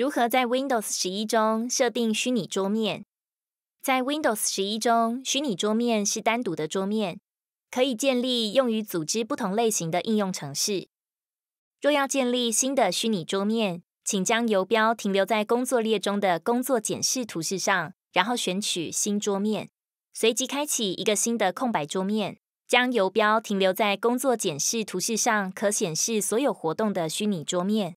如何在 Windows 十一中设定虚拟桌面？在 Windows 十一中，虚拟桌面是单独的桌面，可以建立用于组织不同类型的应用程式。若要建立新的虚拟桌面，请将游标停留在工作列中的工作检视图示上，然后选取新桌面，随即开启一个新的空白桌面。将游标停留在工作检视图示上，可显示所有活动的虚拟桌面。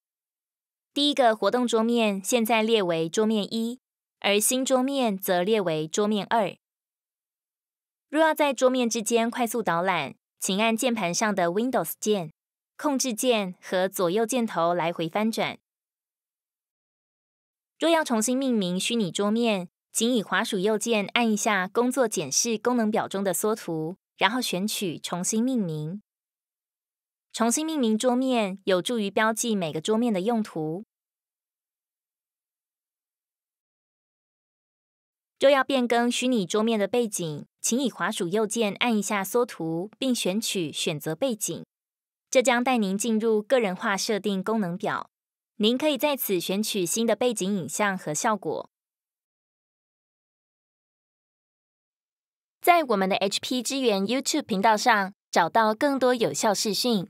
第一个活动桌面现在列为桌面一，而新桌面则列为桌面二。若要在桌面之间快速导览，请按键盘上的 Windows 键、控制键和左右箭头来回翻转。若要重新命名虚拟桌面，请以滑鼠右键按一下工作检视功能表中的缩图，然后选取重新命名。重新命名桌面有助于标记每个桌面的用途。若要变更虚拟桌面的背景，请以滑鼠右键按一下缩图，并选取选择背景。这将带您进入个人化设定功能表，您可以在此选取新的背景影像和效果。在我们的 HP 支援 YouTube 频道上，找到更多有效视讯。